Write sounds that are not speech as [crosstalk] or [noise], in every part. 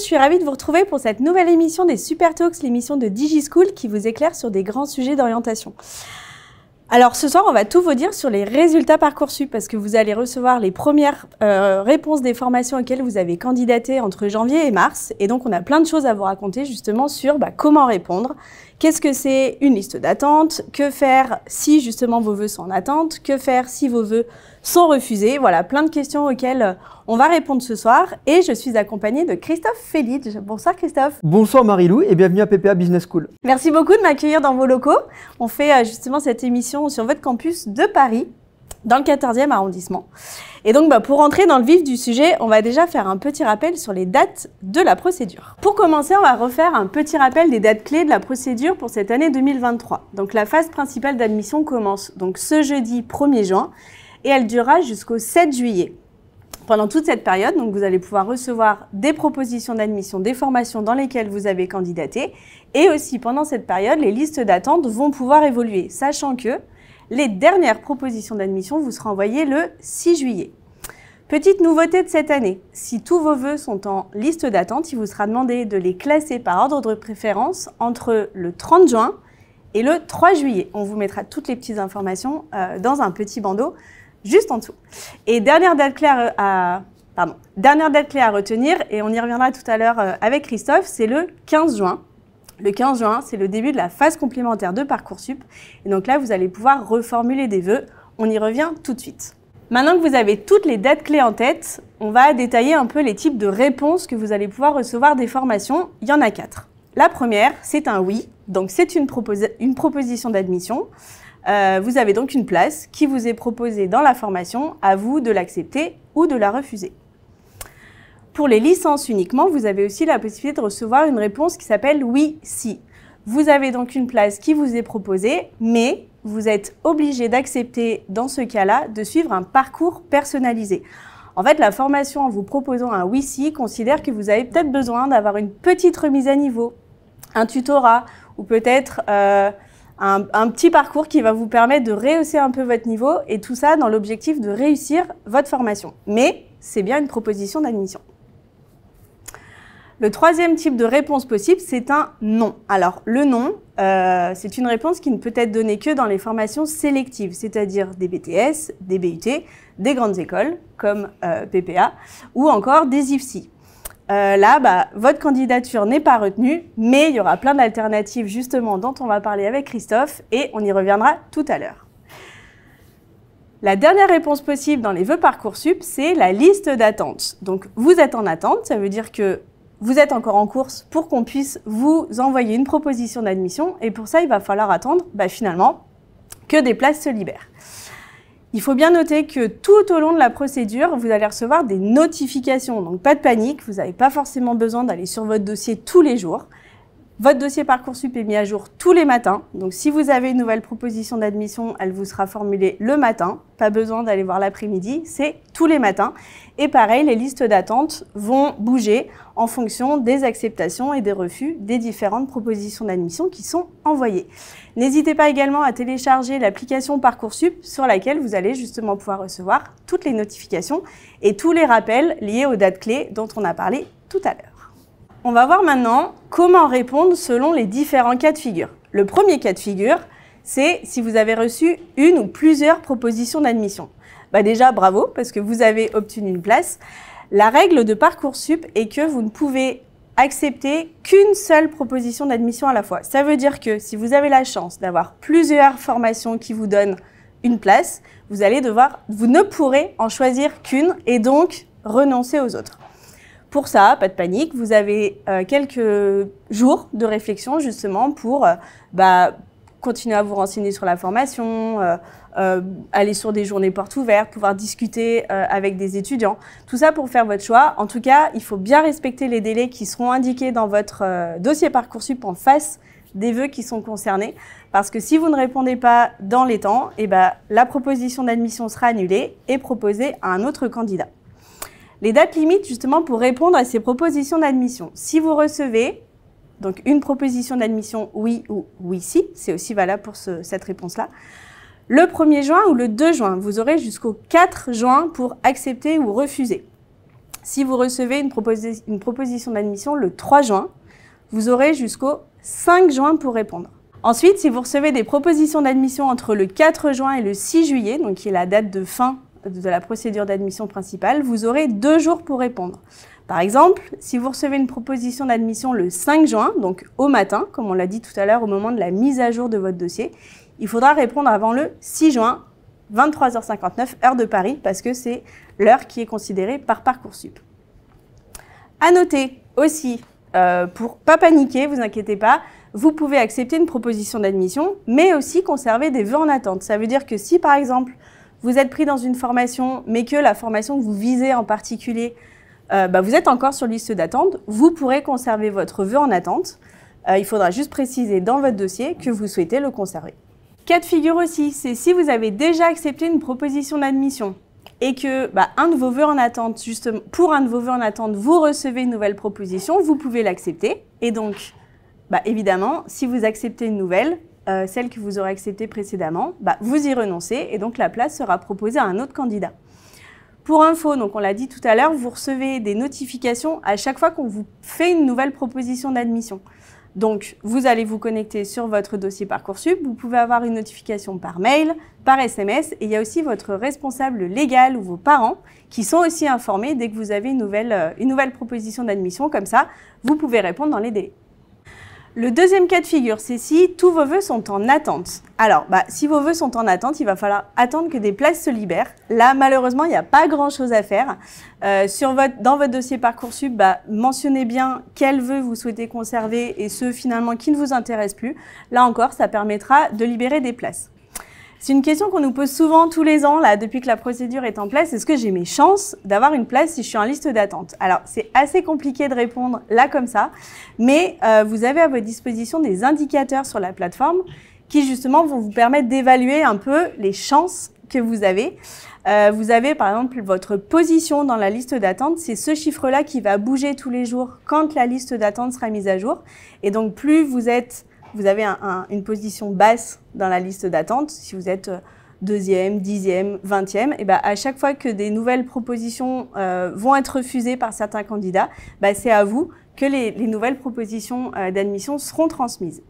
je suis ravie de vous retrouver pour cette nouvelle émission des Super Talks, l'émission de DigiSchool qui vous éclaire sur des grands sujets d'orientation. Alors ce soir, on va tout vous dire sur les résultats Parcoursup parce que vous allez recevoir les premières euh, réponses des formations auxquelles vous avez candidaté entre janvier et mars. Et donc on a plein de choses à vous raconter justement sur bah, comment répondre Qu'est-ce que c'est une liste d'attente Que faire si justement vos vœux sont en attente Que faire si vos vœux sont refusés Voilà, plein de questions auxquelles euh, on va répondre ce soir. Et je suis accompagnée de Christophe Félix. Bonsoir Christophe. Bonsoir marie et bienvenue à PPA Business School. Merci beaucoup de m'accueillir dans vos locaux. On fait euh, justement cette émission sur votre campus de Paris dans le 14e arrondissement. Et donc, bah, pour rentrer dans le vif du sujet, on va déjà faire un petit rappel sur les dates de la procédure. Pour commencer, on va refaire un petit rappel des dates clés de la procédure pour cette année 2023. Donc, la phase principale d'admission commence donc ce jeudi 1er juin et elle durera jusqu'au 7 juillet. Pendant toute cette période, donc, vous allez pouvoir recevoir des propositions d'admission, des formations dans lesquelles vous avez candidaté. Et aussi, pendant cette période, les listes d'attente vont pouvoir évoluer, sachant que les dernières propositions d'admission vous seront envoyées le 6 juillet. Petite nouveauté de cette année, si tous vos vœux sont en liste d'attente, il vous sera demandé de les classer par ordre de préférence entre le 30 juin et le 3 juillet. On vous mettra toutes les petites informations euh, dans un petit bandeau juste en dessous. Et dernière date claire euh, dernière date clé à retenir, et on y reviendra tout à l'heure euh, avec Christophe, c'est le 15 juin. Le 15 juin, c'est le début de la phase complémentaire de Parcoursup. Et donc là, vous allez pouvoir reformuler des vœux. On y revient tout de suite. Maintenant que vous avez toutes les dates clés en tête, on va détailler un peu les types de réponses que vous allez pouvoir recevoir des formations. Il y en a quatre. La première, c'est un oui, donc c'est une, proposition d'admission. Euh, vous avez donc une place qui vous est proposée dans la formation, à vous de l'accepter ou de la refuser. Pour les licences uniquement, vous avez aussi la possibilité de recevoir une réponse qui s'appelle oui, si. Vous avez donc une place qui vous est proposée, mais vous êtes obligé d'accepter, dans ce cas-là, de suivre un parcours personnalisé. En fait, la formation en vous proposant un oui, si considère que vous avez peut-être besoin d'avoir une petite remise à niveau, un tutorat ou peut-être euh, un, un, petit parcours qui va vous permettre de rehausser un peu votre niveau et tout ça dans l'objectif de réussir votre formation. Mais c'est bien une proposition d'admission. Le troisième type de réponse possible, c'est un non. Alors, le non, euh, c'est une réponse qui ne peut être donnée que dans les formations sélectives, c'est-à-dire des BTS, des BUT, des grandes écoles comme euh, PPA ou encore des IFSI. Euh, là, bah, votre candidature n'est pas retenue, mais il y aura plein d'alternatives justement dont on va parler avec Christophe et on y reviendra tout à l'heure. La dernière réponse possible dans les vœux Parcoursup, c'est la liste d'attente. Donc vous êtes en attente, ça veut dire que vous êtes encore en course pour qu'on puisse vous envoyer une proposition d'admission. Et pour ça, il va falloir attendre bah, finalement que des places se libèrent. Il faut bien noter que tout au long de la procédure, vous allez recevoir des notifications. Donc pas de panique, vous n'avez pas forcément besoin d'aller sur votre dossier tous les jours. Votre dossier Parcoursup est mis à jour tous les matins. Donc si vous avez une nouvelle proposition d'admission, elle vous sera formulée le matin. Pas besoin d'aller voir l'après-midi, c'est tous les matins. Et pareil, les listes d'attente vont bouger en fonction des acceptations et des refus des différentes propositions d'admission qui sont envoyées. N'hésitez pas également à télécharger l'application Parcoursup sur laquelle vous allez justement pouvoir recevoir toutes les notifications et tous les rappels liés aux dates clés dont on a parlé tout à l'heure. On va voir maintenant comment répondre selon les différents cas de figure. Le premier cas de figure, c'est si vous avez reçu une ou plusieurs propositions d'admission. Bah déjà, bravo, parce que vous avez obtenu une place. La règle de Parcoursup est que vous ne pouvez accepter qu'une seule proposition d'admission à la fois. Ça veut dire que si vous avez la chance d'avoir plusieurs formations qui vous donnent une place, vous allez devoir, vous ne pourrez en choisir qu'une et donc renoncer aux autres. Pour ça, pas de panique, vous avez euh, quelques jours de réflexion justement pour euh, bah, continuer à vous renseigner sur la formation, euh, aller sur des journées portes ouvertes, pouvoir discuter avec des étudiants. Tout ça pour faire votre choix. En tout cas, il faut bien respecter les délais qui seront indiqués dans votre dossier Parcoursup en face des vœux qui sont concernés. Parce que si vous ne répondez pas dans les temps, et eh ben, la proposition d'admission sera annulée et proposée à un autre candidat les dates limites justement pour répondre à ces propositions d'admission. Si vous recevez donc une proposition d'admission oui ou oui si, c'est aussi valable pour cette réponse-là, le 1er juin ou le 2 juin, vous aurez jusqu'au 4 juin pour accepter ou refuser. Si vous recevez une, une proposition d'admission le 3 juin, vous aurez jusqu'au 5 juin pour répondre. Ensuite, si vous recevez des propositions d'admission entre le 4 juin et le 6 juillet, donc qui est la date de fin de la procédure d'admission principale, vous aurez deux jours pour répondre. Par exemple, si vous recevez une proposition d'admission le 5 juin, donc au matin, comme on l'a dit tout à l'heure au moment de la mise à jour de votre dossier, il faudra répondre avant le 6 juin, 23h59, heure de Paris, parce que c'est l'heure qui est considérée par Parcoursup. À noter aussi, pour euh, pour pas paniquer, vous inquiétez pas, vous pouvez accepter une proposition d'admission, mais aussi conserver des vœux en attente. Ça veut dire que si par exemple vous êtes pris dans une formation, mais que la formation que vous visez en particulier, euh, bah, vous êtes encore sur liste d'attente, vous pourrez conserver votre vœu en attente. Euh, il faudra juste préciser dans votre dossier que vous souhaitez le conserver. Cas de figure aussi, c'est si vous avez déjà accepté une proposition d'admission et que bah, un en attente, justement, pour un de vos vœux en attente, vous recevez une nouvelle proposition, vous pouvez l'accepter. Et donc, bah, évidemment, si vous acceptez une nouvelle, euh, celle que vous aurez acceptée précédemment, bah, vous y renoncez et donc la place sera proposée à un autre candidat. Pour info, donc on l'a dit tout à l'heure, vous recevez des notifications à chaque fois qu'on vous fait une nouvelle proposition d'admission. Donc, vous allez vous connecter sur votre dossier Parcoursup. Vous pouvez avoir une notification par mail, par SMS. Et il y a aussi votre responsable légal ou vos parents qui sont aussi informés dès que vous avez une nouvelle, euh, une nouvelle proposition d'admission. Comme ça, vous pouvez répondre dans les délais. Le deuxième cas de figure, c'est si tous vos vœux sont en attente. Alors, bah, si vos vœux sont en attente, il va falloir attendre que des places se libèrent. Là, malheureusement, il n'y a pas grand-chose à faire. Euh, sur votre, dans votre dossier Parcoursup, bah, mentionnez bien quels vœux vous souhaitez conserver et ceux finalement qui ne vous intéressent plus. Là encore, ça permettra de libérer des places. C'est une question qu'on nous pose souvent tous les ans, là, depuis que la procédure est en place. Est-ce que j'ai mes chances d'avoir une place si je suis en liste d'attente Alors, c'est assez compliqué de répondre là comme ça, mais euh, vous avez à votre disposition des indicateurs sur la plateforme qui, justement, vont vous permettre d'évaluer un peu les chances que vous avez. Euh, vous avez par exemple votre position dans la liste d'attente. C'est ce chiffre-là qui va bouger tous les jours quand la liste d'attente sera mise à jour. Et donc plus vous êtes vous avez une position basse dans la liste d'attente. Si vous êtes euh, deuxième, dixième, vingtième, et eh ben, à chaque fois que des nouvelles propositions euh, vont être refusées par certains candidats, bah, c'est à vous que les, nouvelles propositions euh, d'admission seront transmises.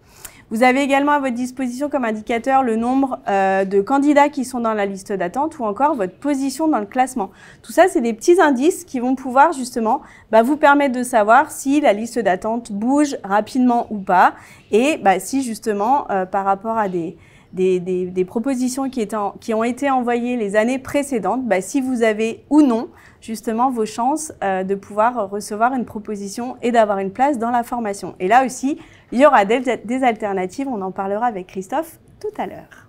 Vous avez également à votre disposition comme indicateur le nombre euh, de candidats qui sont dans la liste d'attente ou encore votre position dans le classement. Tout ça, c'est des petits indices qui vont pouvoir justement bah, vous permettre de savoir si la liste d'attente bouge rapidement ou pas et bah, si justement euh, par rapport à des, des, des, des, propositions qui, étaient qui, ont été envoyées les années précédentes, bah, si vous avez ou non justement vos chances euh, de pouvoir recevoir une proposition et d'avoir une place dans la formation. Et là aussi, il y aura des, alternatives, on en parlera avec Christophe tout à l'heure.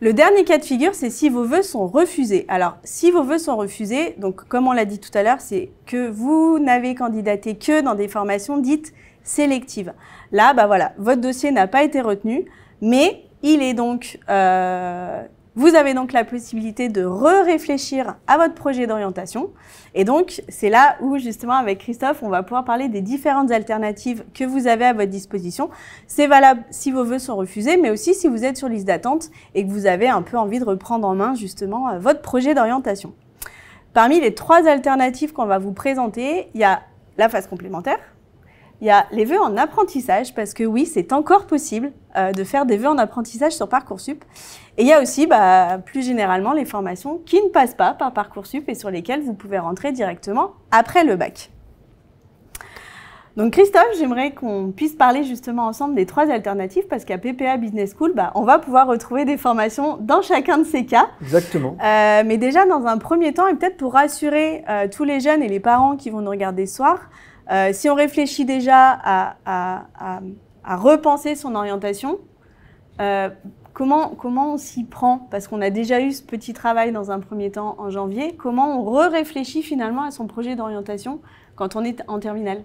Le dernier cas de figure, c'est si vos vœux sont refusés. Alors, si vos voeux sont refusés, donc comme on l'a dit tout à l'heure, c'est que vous n'avez candidaté que dans des formations dites sélectives. Là, bah voilà, votre dossier n'a pas été retenu, mais il est donc euh, vous avez donc la possibilité de re-réfléchir à votre projet d'orientation. Et donc, c'est là où, justement, avec Christophe, on va pouvoir parler des différentes alternatives que vous avez à votre disposition. C'est valable si vos voeux sont refusés, mais aussi si vous êtes sur liste d'attente et que vous avez un peu envie de reprendre en main, justement, euh, votre projet d'orientation. Parmi les trois alternatives qu'on va vous présenter, il y a la phase complémentaire, il y a les vœux en apprentissage, parce que oui, c'est encore possible euh, de faire des vœux en apprentissage sur Parcoursup. Et il y a aussi, bah, plus généralement, les formations qui ne passent pas par Parcoursup et sur lesquelles vous pouvez rentrer directement après le bac. Donc Christophe, j'aimerais qu'on puisse parler justement ensemble des trois alternatives parce qu'à PPA Business School, bah, on va pouvoir retrouver des formations dans chacun de ces cas. Exactement. Euh, mais déjà, dans un premier temps, et peut-être pour rassurer euh, tous les jeunes et les parents qui vont nous regarder ce soir, euh, si on réfléchit déjà à, repenser son orientation, euh, comment, comment on s'y prend Parce qu'on a déjà eu ce petit travail dans un premier temps en janvier. Comment on réfléchit finalement à son projet d'orientation quand on est en terminale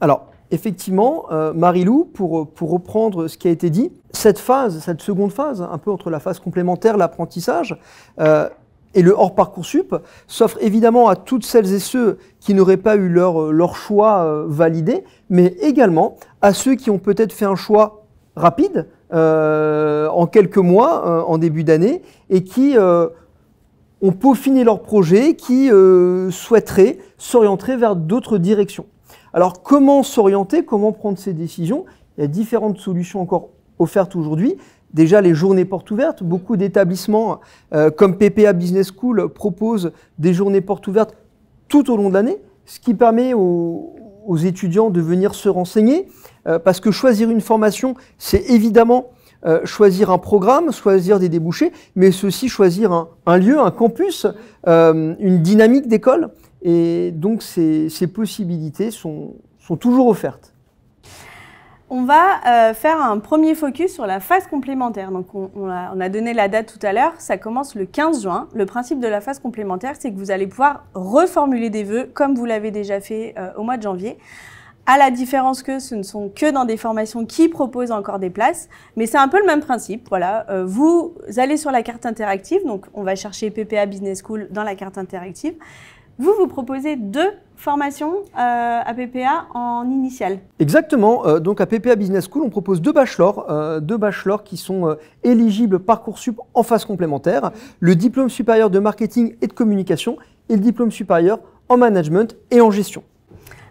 Alors, effectivement, euh, lou pour, pour reprendre ce qui a été dit, cette phase, cette seconde phase, un peu entre la phase complémentaire, l'apprentissage, euh, et le hors Parcoursup s'offre évidemment à toutes celles et ceux qui n'auraient pas eu leur, euh, choix euh, validé, mais également à ceux qui ont peut-être fait un choix rapide euh, en quelques mois, en début d'année, et qui ont peaufiné leur projet, qui souhaiteraient s'orienter vers d'autres directions. Alors comment s'orienter, comment prendre ces décisions Il y a différentes solutions encore offertes aujourd'hui déjà les journées portes ouvertes. Beaucoup d'établissements euh, comme PPA Business School proposent des journées portes ouvertes tout au long de l'année, ce qui permet aux, étudiants de venir se renseigner, euh, parce que choisir une formation, c'est évidemment euh, choisir un programme, choisir des débouchés, mais ceci, choisir un, lieu, un campus, une dynamique d'école. Et donc ces, ces possibilités sont, sont toujours offertes. On va euh, faire un premier focus sur la phase complémentaire. Donc on, a, donné la date tout à l'heure, ça commence le 15 juin. Le principe de la phase complémentaire, c'est que vous allez pouvoir reformuler des vœux comme vous l'avez déjà fait euh, au mois de janvier. À la différence que ce ne sont que dans des formations qui proposent encore des places, mais c'est un peu le même principe. Voilà, euh, vous allez sur la carte interactive, donc on va chercher PPA Business School dans la carte interactive. Vous, vous proposez deux formations euh, à PPA en initiale. Exactement. Euh, donc à PPA Business School, on propose deux bachelors, euh, deux bachelors qui sont éligibles sup en phase complémentaire, le diplôme supérieur de marketing et de communication et le diplôme supérieur en management et en gestion.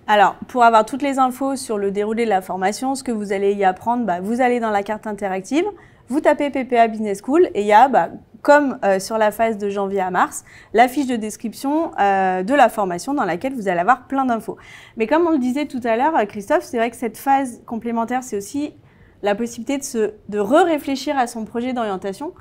Alors, pour avoir toutes les infos sur le déroulé de la formation, ce que vous allez y apprendre, bah, vous allez dans la carte interactive, vous tapez PPA Business School et il y a, bah, comme euh, sur la phase de janvier à mars, la fiche de description euh, de la formation dans laquelle vous allez avoir plein d'infos. Mais comme on le disait tout à l'heure, Christophe, c'est vrai que cette phase complémentaire, c'est aussi la possibilité de, se, de re-réfléchir à son projet d'orientation.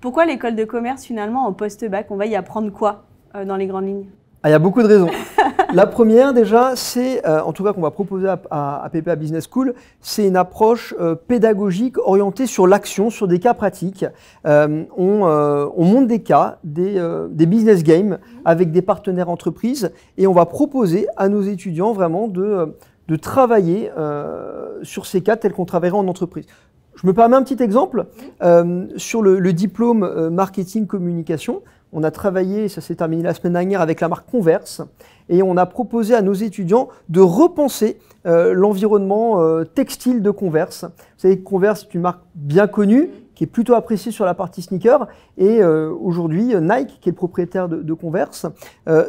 Pourquoi l'école de commerce finalement en post-bac On va y apprendre quoi euh, dans les grandes lignes ah, Il y a beaucoup de raisons. [laughs] La première, déjà, c'est, euh, en tout cas, qu'on va proposer à, PPA Business School, c'est une approche euh, pédagogique orientée sur l'action, sur des cas pratiques. Euh, on, monte des cas, des, business games avec des partenaires entreprises et on va proposer à nos étudiants vraiment de, travailler sur ces cas tels qu'on travaillerait en entreprise. Je me permets un petit exemple sur le, le diplôme marketing communication on a travaillé, ça s'est terminé la semaine dernière, avec la marque Converse, et on a proposé à nos étudiants de repenser euh, l'environnement euh, textile de Converse. Vous savez que Converse est une marque bien connue, qui est plutôt appréciée sur la partie sneaker, et euh, aujourd'hui, Nike, qui est le propriétaire de Converse,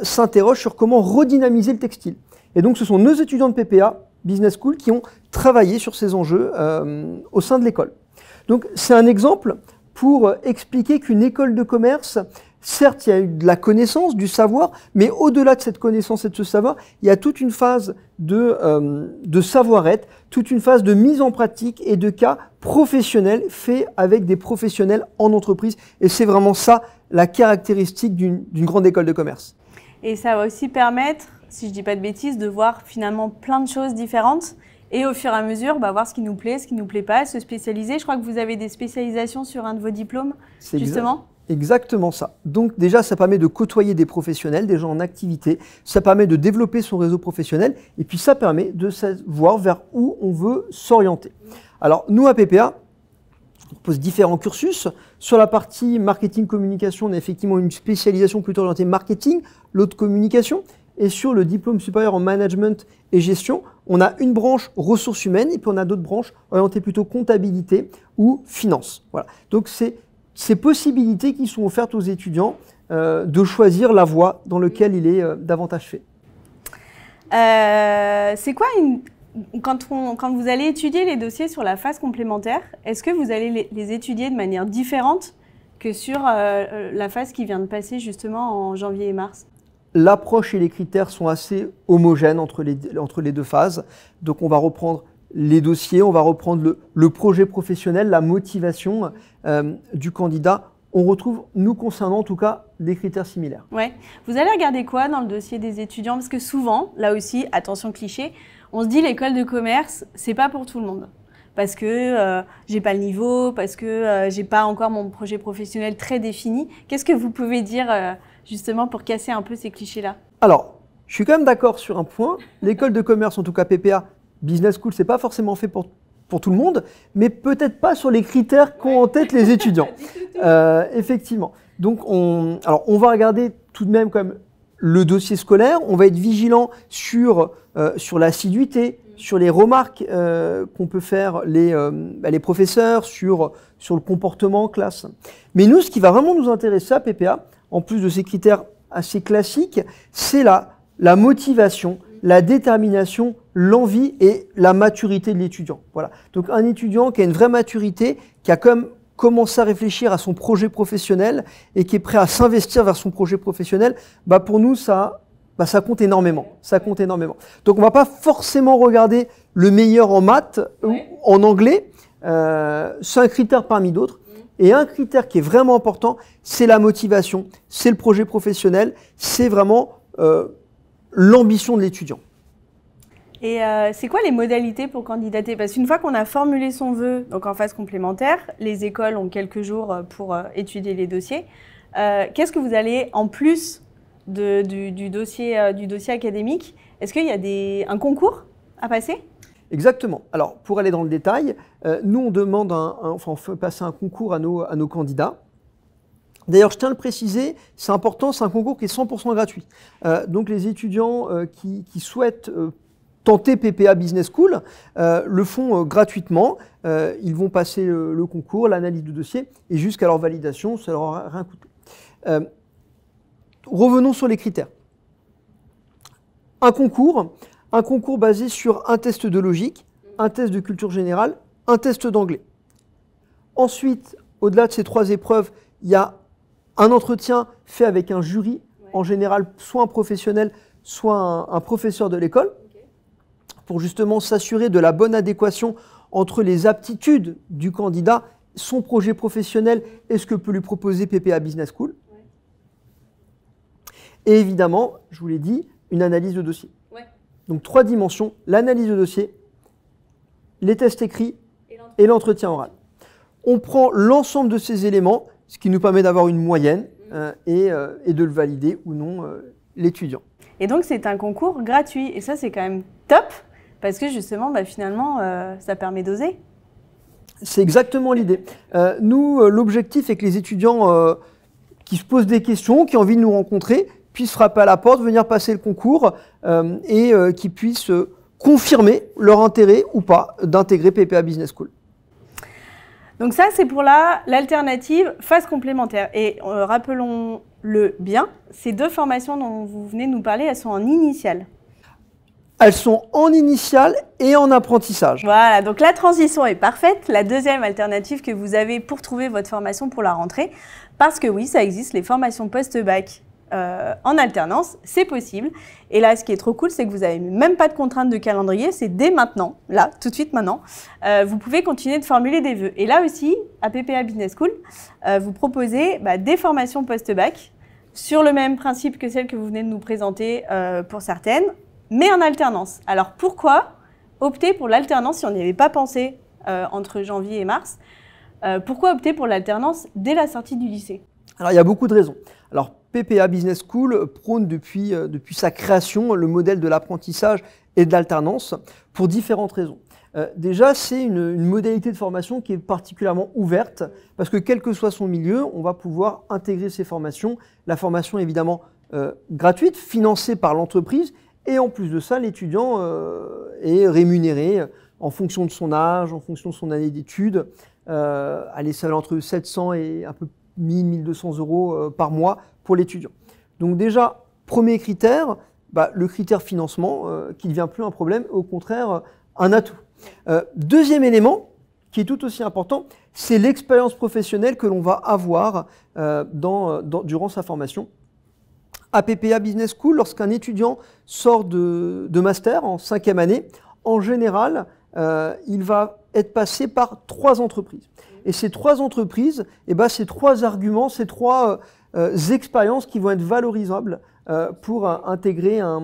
s'interroge sur comment redynamiser le textile. Et donc ce sont nos étudiants de PPA, Business School, qui ont travaillé sur ces enjeux au sein de l'école. Donc c'est un exemple pour expliquer qu'une école de commerce certes, il y a eu de la connaissance, du savoir, mais au-delà de cette connaissance et de ce savoir, il y a toute une phase de, euh, savoir-être, toute une phase de mise en pratique et de cas professionnels faits avec des professionnels en entreprise. Et c'est vraiment ça la caractéristique d'une grande école de commerce. Et ça va aussi permettre, si je ne dis pas de bêtises, de voir finalement plein de choses différentes. Et au fur et à mesure, bah, voir ce qui nous plaît, ce qui ne nous plaît pas, se spécialiser. Je crois que vous avez des spécialisations sur un de vos diplômes, justement. Exactement ça. Donc déjà, ça permet de côtoyer des professionnels, des gens en activité, ça permet de développer son réseau professionnel, et puis ça permet de savoir vers où on veut s'orienter. Alors nous, à PPA, on propose différents cursus. Sur la partie marketing communication, on a effectivement une spécialisation plutôt orientée marketing, l'autre communication. Et sur le diplôme supérieur en management et gestion, on a une branche ressources humaines et puis on a d'autres branches orientées plutôt comptabilité ou finance. Voilà. Donc c'est ces possibilités qui sont offertes aux étudiants euh, de choisir la voie dans laquelle il est euh, davantage fait. Euh, c'est quoi une... Quand, quand, vous allez étudier les dossiers sur la phase complémentaire, est-ce que vous allez les, étudier de manière différente que sur la phase qui vient de passer justement en janvier et mars L'approche et les critères sont assez homogènes entre les, entre les deux phases. Donc on va reprendre les dossiers, on va reprendre le, projet professionnel, la motivation euh, du candidat. On retrouve, nous concernant en tout cas, des critères similaires. Ouais. Vous allez regarder quoi dans le dossier des étudiants Parce que souvent, là aussi, attention cliché, on se dit l'école de commerce, c'est pas pour tout le monde parce que je euh, j'ai pas le niveau, parce que euh, j'ai pas encore mon projet professionnel très défini. Qu'est-ce que vous pouvez dire justement pour casser un peu ces clichés-là Alors, je suis quand même d'accord sur un point. L'école de commerce, en tout cas PPA, business school, c'est pas forcément fait pour, pour tout le monde, mais peut-être pas sur les critères qu'ont en tête les étudiants. [laughs] Euh, effectivement. Donc, on, alors, on va regarder tout de même comme le dossier scolaire. On va être vigilant sur, euh, sur l'assiduité, sur les remarques euh, qu'on peut faire les, bah, les professeurs, sur, sur le comportement en classe. Mais nous, ce qui va vraiment nous intéresser à PPA, en plus de ces critères assez classiques, c'est la, la motivation, la détermination l'envie et la maturité de l'étudiant. Voilà. Donc un étudiant qui a une vraie maturité, qui a même commencé à réfléchir à son projet professionnel et qui est prêt à s'investir vers son projet professionnel, bah pour nous, ça, bah ça compte énormément. Ça compte énormément. Donc, on va pas forcément regarder le meilleur en maths ou en anglais. Euh, c'est un critère parmi d'autres. Mm. Et un critère qui est vraiment important, c'est la motivation, c'est le projet professionnel, c'est vraiment euh, l'ambition de l'étudiant. Et euh, c'est quoi les modalités pour candidater Parce qu'une fois qu'on a formulé son vœu, donc en phase complémentaire, les écoles ont quelques jours euh, pour euh, étudier les dossiers. Qu'est-ce que vous allez, en plus du, dossier, du dossier académique, est-ce qu'il y a des, un concours à passer Exactement. Alors, pour aller dans le détail, nous, on demande, un, enfin, on fait passer un concours à nos, à nos candidats. D'ailleurs, je tiens à le préciser, c'est important, c'est un concours qui est 100% gratuit. donc les étudiants qui, souhaitent tenter PPA Business School, euh, le font euh, gratuitement. Euh, ils vont passer le concours, l'analyse du dossier, et jusqu'à leur validation, ça leur aura rien coûté. revenons sur les critères. Un concours, un concours basé sur un test de logique, un test de culture générale, un test d'anglais. Ensuite, au-delà de ces trois épreuves, il y a un entretien fait avec un jury, en général soit un professionnel, soit un professeur de l'école pour justement s'assurer de la bonne adéquation entre les aptitudes du candidat, son projet professionnel et ce que peut lui proposer PPA Business School. Et évidemment, je vous l'ai dit, une analyse de dossier. Donc trois dimensions, l'analyse de dossier, les tests écrits et l'entretien oral. On prend l'ensemble de ces éléments, ce qui nous permet d'avoir une moyenne mm. hein, euh, et, de le valider ou non euh, l'étudiant. Et donc c'est un concours gratuit et ça c'est quand même top parce que justement, bah, finalement, euh, ça permet d'oser. C'est exactement l'idée. Euh, nous, euh, l'objectif est que les étudiants qui se posent des questions, qui ont envie de nous rencontrer, puissent frapper à la porte, venir passer le concours et qu'ils puissent confirmer leur intérêt ou pas d'intégrer PPA Business School. Donc ça, c'est pour l'alternative phase complémentaire. Et rappelons-le bien, ces deux formations dont vous venez de nous parler, elles sont en initiale elles sont en initiale et en apprentissage. Voilà, donc la transition est parfaite. La deuxième alternative que vous avez pour trouver votre formation pour la rentrée, parce que oui, ça existe, les formations post-bac. Euh, en alternance, c'est possible. Et là, ce qui est trop cool, c'est que vous n'avez même pas de contrainte de calendrier, c'est dès maintenant, là, tout de suite maintenant. Euh, vous pouvez continuer de formuler des vœux. Et là aussi, à PPA Business School, euh, vous proposez bah, des formations post-bac sur le même principe que celle que vous venez de nous présenter pour certaines, mais en alternance. Alors pourquoi opter pour l'alternance si on n'y avait pas pensé euh, entre janvier et mars euh, Pourquoi opter pour l'alternance dès la sortie du lycée Alors il y a beaucoup de raisons. Alors PPA Business School prône euh, depuis, sa création le modèle de l'apprentissage et de l'alternance pour différentes raisons. déjà, c'est une, une, modalité de formation qui est particulièrement ouverte parce que quel que soit son milieu, on va pouvoir intégrer ces formations. La formation évidemment gratuite, financée par l'entreprise, et en plus de ça, l'étudiant euh, est rémunéré en fonction de son âge, en fonction de son année d'études. Euh, allez, ça entre 700 et un peu 1000, 1200 euros euh, par mois pour l'étudiant. Donc déjà, premier critère, bah, le critère financement euh, qui ne devient plus un problème, au contraire, un atout. deuxième élément, qui est tout aussi important, c'est l'expérience professionnelle que l'on va avoir durant sa formation. PPA Business School, lorsqu'un étudiant sort de, de, master en cinquième année, en général, euh, il va être passé par trois entreprises. Et ces trois entreprises, eh ben, ces trois arguments, ces trois euh, euh, expériences qui vont être valorisables pour intégrer un,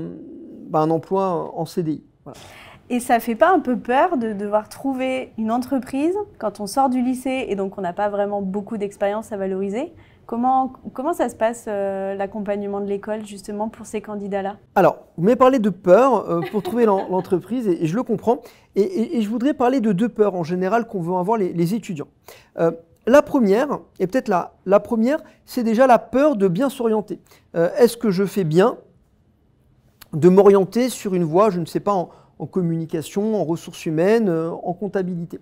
ben, un, emploi en CDI. Et ça fait pas un peu peur de devoir trouver une entreprise quand on sort du lycée et donc on n'a pas vraiment beaucoup d'expérience à valoriser Comment, ça se passe euh, l'accompagnement de l'école justement pour ces candidats-là Alors, vous m'avez parlé de peur euh, pour trouver [laughs] l'entreprise et, je le comprends. Et, je voudrais parler de deux peurs en général qu'on veut avoir les, étudiants. Euh, la première, et peut-être la, la première, c'est déjà la peur de bien s'orienter. Est-ce que je fais bien de m'orienter sur une voie, je ne sais pas, en communication, en ressources humaines, en comptabilité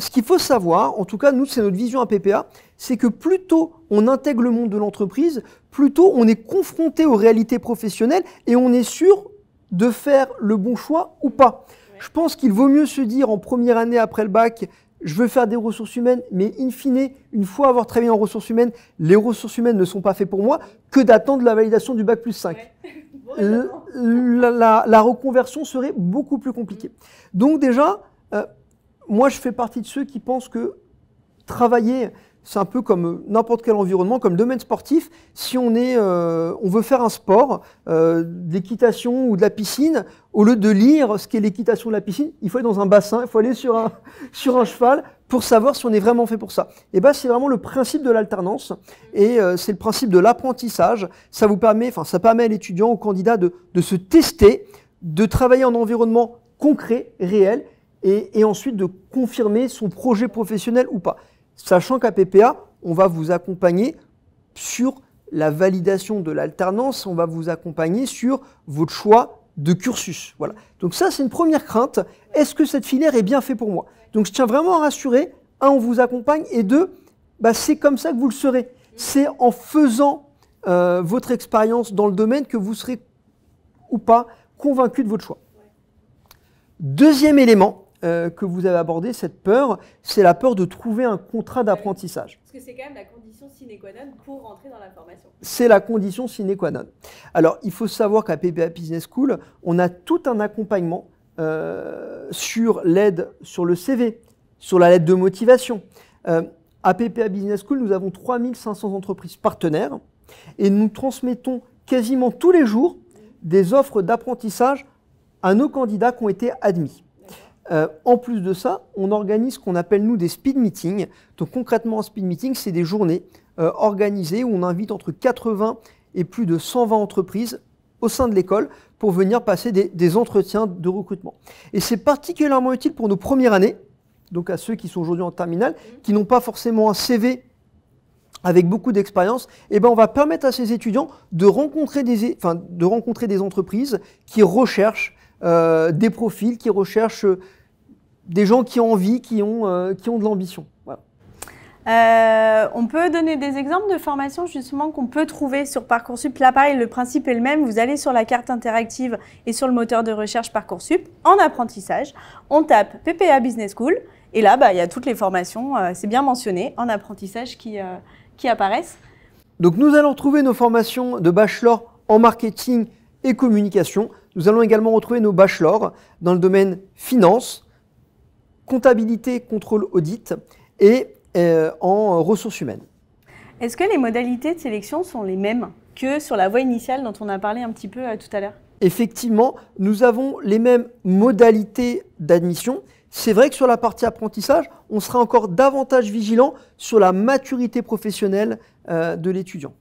ce qu'il faut savoir, en tout cas, nous, c'est notre vision à PPA, c'est que plutôt on intègre le monde de l'entreprise, plutôt on est confronté aux réalités professionnelles et on est sûr de faire le bon choix ou pas. Je pense qu'il vaut mieux se dire en première année après le bac, je veux faire des ressources humaines, mais in fine, une fois avoir travaillé en ressources humaines, les ressources humaines ne sont pas faites pour moi, que d'attendre la validation du bac plus 5. [laughs] la, reconversion serait beaucoup plus compliquée. Mm. Donc déjà, euh, moi, je fais partie de ceux qui pensent que travailler, c'est un peu comme euh, n'importe quel environnement, comme domaine sportif. Si on, est, euh, on veut faire un sport, euh, d'équitation ou de la piscine, au lieu de lire ce qu'est l'équitation ou la piscine, il faut aller dans un bassin, il faut aller sur un, [laughs] sur un cheval pour savoir si on est vraiment fait pour ça. Et ben, c'est vraiment le principe de l'alternance et c'est le principe de l'apprentissage. Ça vous permet, enfin, ça permet à l'étudiant, au candidat de, de se tester, de travailler en environnement concret, réel, et, ensuite de confirmer son projet professionnel ou pas. Sachant qu'à PPA, on va vous accompagner sur la validation de l'alternance, on va vous accompagner sur votre choix de cursus. Voilà. Donc ça, c'est une première crainte. Est-ce que cette filière est bien faite pour moi Donc je tiens vraiment à rassurer, un, on vous accompagne, et deux, bah, c'est comme ça que vous le serez. C'est en faisant euh, votre expérience dans le domaine que vous serez ou pas convaincu de votre choix. Deuxième élément, euh, que vous avez abordé, cette peur, c'est la peur de trouver un contrat d'apprentissage. Parce que c'est quand même la condition sine qua non pour rentrer dans la formation. C'est la condition sine qua non. Alors, il faut savoir qu'à PPA Business School, on a tout un accompagnement euh, sur l'aide, sur le CV, sur la lettre de motivation. Euh, à PPA Business School, nous avons 3500 entreprises partenaires et nous transmettons quasiment tous les jours des offres d'apprentissage à nos candidats qui ont été admis. Euh, en plus de ça, on organise ce qu'on appelle nous des speed meetings. Donc concrètement, un speed meeting, c'est des journées euh, organisées où on invite entre 80 et plus de 120 entreprises au sein de l'école pour venir passer des, entretiens de recrutement. Et c'est particulièrement utile pour nos premières années, donc à ceux qui sont aujourd'hui en terminale, qui n'ont pas forcément un CV avec beaucoup d'expérience, eh ben, on va permettre à ces étudiants de rencontrer des entreprises qui recherchent euh, des profils qui recherchent euh, des gens qui ont envie, qui ont, euh, de l'ambition. on peut donner des exemples de formations justement qu'on peut trouver sur Parcoursup. Là, pareil, le principe est le même. Vous allez sur la carte interactive et sur le moteur de recherche Parcoursup en apprentissage. On tape PPA Business School et là, bah, il y a toutes les formations, c'est bien mentionné, en apprentissage qui, qui apparaissent. Donc, nous allons trouver nos formations de bachelor en marketing et communication nous allons également retrouver nos bachelors dans le domaine finance, comptabilité, contrôle, audit et euh, en ressources humaines. Est-ce que les modalités de sélection sont les mêmes que sur la voie initiale dont on a parlé un petit peu euh, tout à l'heure Effectivement, nous avons les mêmes modalités d'admission. C'est vrai que sur la partie apprentissage, on sera encore davantage vigilant sur la maturité professionnelle euh, de l'étudiant.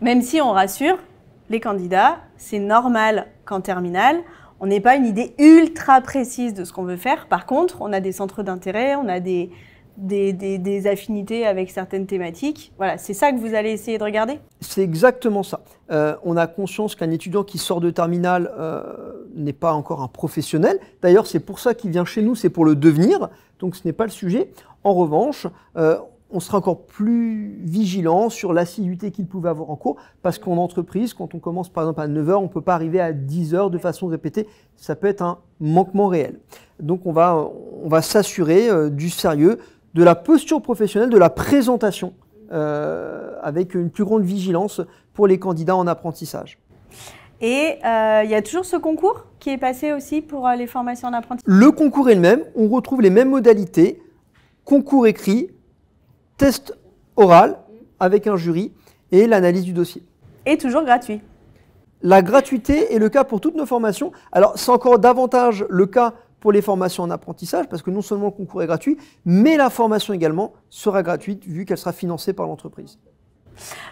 Même si on rassure, les candidats, c'est normal qu'en terminale, on n'ait pas une idée ultra précise de ce qu'on veut faire. Par contre, on a des centres d'intérêt, on a des, des, affinités avec certaines thématiques. Voilà, c'est ça que vous allez essayer de regarder C'est exactement ça. Euh, on a conscience qu'un étudiant qui sort de terminale euh, n'est pas encore un professionnel. D'ailleurs, c'est pour ça qu'il vient chez nous, c'est pour le devenir. Donc ce n'est pas le sujet. En revanche, euh, on sera encore plus vigilant sur l'assiduité qu'il pouvait avoir en cours, parce qu'en entreprise, quand on commence par exemple à 9h, on ne peut pas arriver à 10h de façon répétée, ça peut être un manquement réel. Donc on va, on va s'assurer euh, du sérieux, de la posture professionnelle, de la présentation, euh, avec une plus grande vigilance pour les candidats en apprentissage. Et euh, il y a toujours ce concours qui est passé aussi pour les formations en apprentissage Le concours est le même, on retrouve les mêmes modalités, concours écrit, test oral avec un jury et l'analyse du dossier. Et toujours gratuit. La gratuité est le cas pour toutes nos formations. Alors c'est encore davantage le cas pour les formations en apprentissage, parce que non seulement le concours est gratuit, mais la formation également sera gratuite vu qu'elle sera financée par l'entreprise.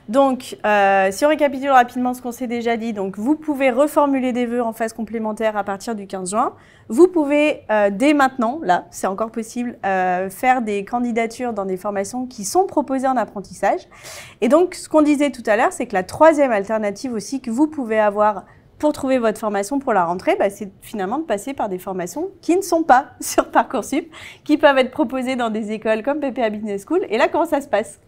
Donc, euh, si on récapitule rapidement ce qu'on s'est déjà dit, donc vous pouvez reformuler des vœux en phase complémentaire à partir du 15 juin. Vous pouvez, euh, dès maintenant, là, c'est encore possible, euh, faire des candidatures dans des formations qui sont proposées en apprentissage. Et donc, ce qu'on disait tout à l'heure, c'est que la troisième alternative aussi que vous pouvez avoir pour trouver votre formation pour la rentrée, bah, c'est finalement de passer par des formations qui ne sont pas [laughs] sur Parcoursup, qui peuvent être proposées dans des écoles comme PPA Business School. Et là, comment ça se passe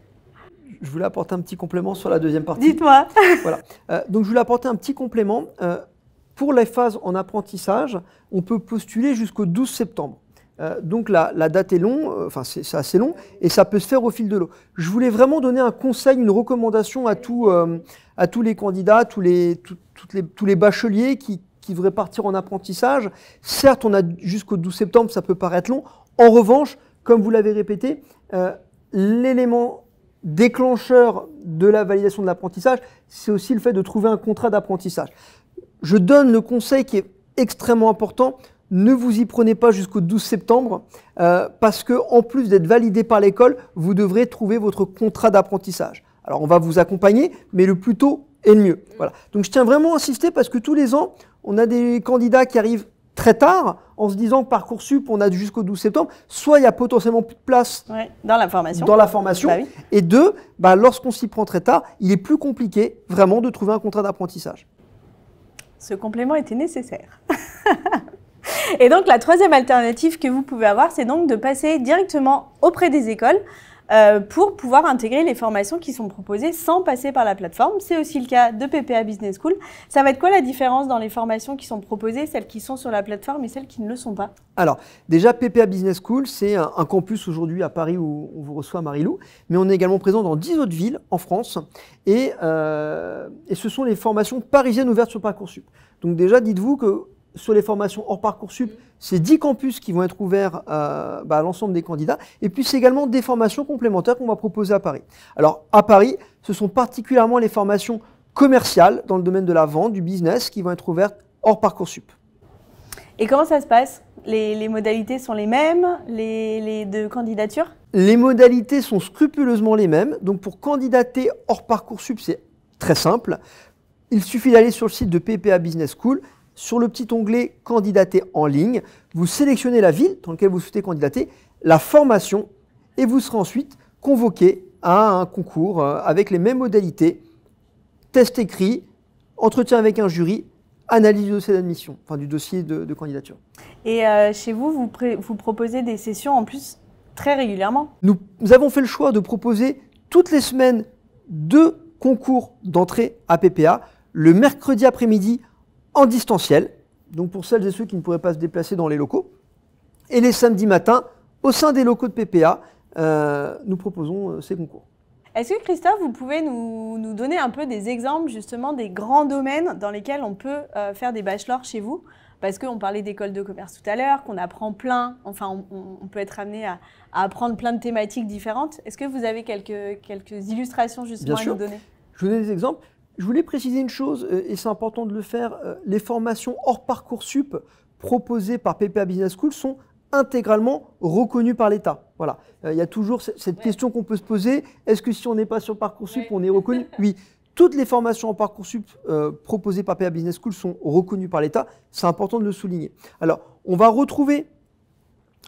je voulais apporter un petit complément sur la deuxième partie. Dites-moi. [laughs] voilà. Euh, donc je voulais apporter un petit complément. Euh, pour les phases en apprentissage, on peut postuler jusqu'au 12 septembre. Euh, donc la, date est longue, enfin c'est assez long, et ça peut se faire au fil de l'eau. Je voulais vraiment donner un conseil, une recommandation à, tous, à tous les candidats, tous les, toutes les, tous les bacheliers qui, qui devraient partir en apprentissage. Certes, on a jusqu'au 12 septembre, ça peut paraître long. En revanche, comme vous l'avez répété, l'élément déclencheur de la validation de l'apprentissage, c'est aussi le fait de trouver un contrat d'apprentissage. Je donne le conseil qui est extrêmement important. Ne vous y prenez pas jusqu'au 12 septembre, euh, parce que en plus d'être validé par l'école, vous devrez trouver votre contrat d'apprentissage. Alors on va vous accompagner, mais le plus tôt est le mieux. Voilà. Donc je tiens vraiment à insister parce que tous les ans, on a des candidats qui arrivent très tard en se disant que Parcoursup, on a jusqu'au 12 septembre, soit il y a potentiellement plus de place dans la formation. Dans la formation. Bah Et deux, bah, lorsqu'on s'y prend très tard, il est plus compliqué vraiment de trouver un contrat d'apprentissage. Ce complément était nécessaire. [laughs] Et donc la troisième alternative que vous pouvez avoir, c'est donc de passer directement auprès des écoles euh, pour pouvoir intégrer les formations qui sont proposées sans passer par la plateforme. C'est aussi le cas de PPA Business School. Ça va être quoi la différence dans les formations qui sont proposées, celles qui sont sur la plateforme et celles qui ne le sont pas Alors, déjà, PPA Business School, c'est un, campus aujourd'hui à Paris où on vous reçoit Marie-Lou. mais on est également présent dans 10 autres villes en France et, euh, et ce sont les formations parisiennes ouvertes sur Parcoursup. Donc déjà, dites-vous que sur les formations hors Parcoursup, mm. c'est 10 campus qui vont être ouverts euh, bah, à, l'ensemble des candidats. Et puis, c'est également des formations complémentaires qu'on va proposer à Paris. Alors, à Paris, ce sont particulièrement les formations commerciales dans le domaine de la vente, du business, qui vont être ouvertes hors parcours sup'. Et comment ça se passe les, modalités sont les mêmes les, deux candidatures Les modalités sont scrupuleusement les mêmes. Donc pour candidater hors parcours sup', c'est très simple. Il suffit d'aller sur le site de PPA Business School sur le petit onglet Candidater en ligne, vous sélectionnez la ville dans laquelle vous souhaitez candidater, la formation, et vous serez ensuite convoqué à un concours euh, avec les mêmes modalités, test écrit, entretien avec un jury, analyse du dossier d'admission, enfin du dossier de, candidature. Et euh, chez vous, vous, proposez des sessions en plus très régulièrement nous avons fait le choix de proposer toutes les semaines deux concours d'entrée à PPA. Le mercredi après-midi, en distanciel, donc pour celles et ceux qui ne pourraient pas se déplacer dans les locaux. Et les samedis matins, au sein des locaux de PPA, euh, nous proposons euh, ces concours. Est-ce que Christophe, vous pouvez nous, donner un peu des exemples justement des grands domaines dans lesquels on peut euh, faire des bachelors chez vous Parce qu'on parlait d'école de commerce tout à l'heure, qu'on apprend plein, enfin on, peut être amené à, apprendre plein de thématiques différentes. Est-ce que vous avez quelques, quelques illustrations justement à nous donner Je vous donne des exemples. Je voulais préciser une chose, euh, et c'est important de le faire, euh, les formations hors Parcoursup proposées par PPA Business School sont intégralement reconnues par l'État. Voilà. Euh, il y a toujours cette question qu'on peut se poser, est-ce que si on n'est pas sur Parcoursup, on est reconnu [laughs] Oui. Toutes les formations en Parcoursup proposées par PPA Business School sont reconnues par l'État. C'est important de le souligner. Alors, on va retrouver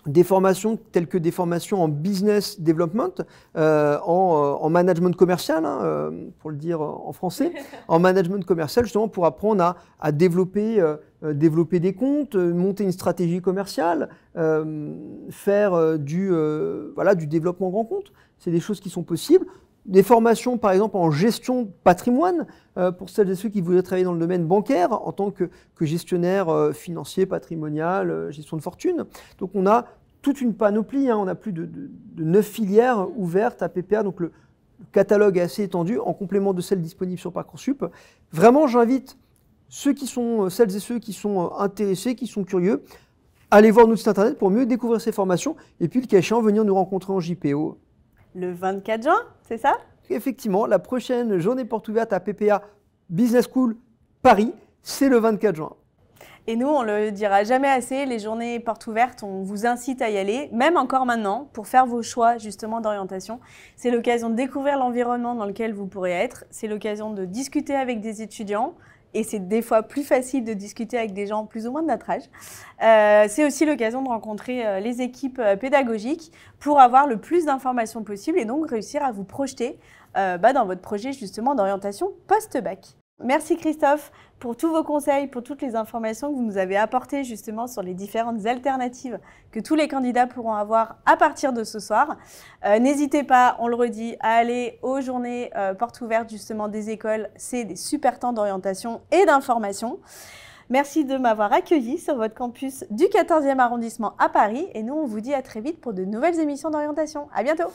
des formations telles que des formations en business development, euh, euh, en, management commercial, hein, euh, pour le dire en français, [laughs] en management commercial justement pour apprendre à, développer, développer des comptes, monter une stratégie commerciale, faire du, voilà, du développement grand compte. C'est des choses qui sont possibles des formations, par exemple, en gestion de patrimoine, euh, pour celles et ceux qui voudraient travailler dans le domaine bancaire en tant que, gestionnaire euh, financier, patrimonial, euh, gestion de fortune. Donc on a toute une panoplie, hein. on a plus de, neuf filières ouvertes à PPA, donc le, catalogue est assez étendu en complément de celles disponibles sur Parcoursup. Vraiment, j'invite ceux qui sont, celles et ceux qui sont intéressés, qui sont curieux, à aller voir notre site internet pour mieux découvrir ces formations et puis le cas échéant, venir nous rencontrer en JPO. Le 24 juin c'est ça Effectivement, la prochaine journée porte ouverte à PPA Business School Paris, c'est le 24 juin. Et nous, on le dira jamais assez, les journées portes ouvertes, on vous incite à y aller, même encore maintenant, pour faire vos choix justement d'orientation. C'est l'occasion de découvrir l'environnement dans lequel vous pourrez être, c'est l'occasion de discuter avec des étudiants, et c'est des fois plus facile de discuter avec des gens plus ou moins de notre âge. Euh, c'est aussi l'occasion de rencontrer euh, les équipes euh, pédagogiques pour avoir le plus d'informations possible et donc réussir à vous projeter bah, dans votre projet justement d'orientation post-bac. Merci Christophe pour tous vos conseils, pour toutes les informations que vous nous avez apportées justement sur les différentes alternatives que tous les candidats pourront avoir à partir de ce soir. Euh, n'hésitez pas, on le redit, à aller aux journées euh, portes ouvertes justement des écoles. C'est des super temps d'orientation et d'information. Merci de m'avoir accueilli sur votre campus du 14e arrondissement à Paris et nous on vous dit à très vite pour de nouvelles émissions d'orientation. À bientôt.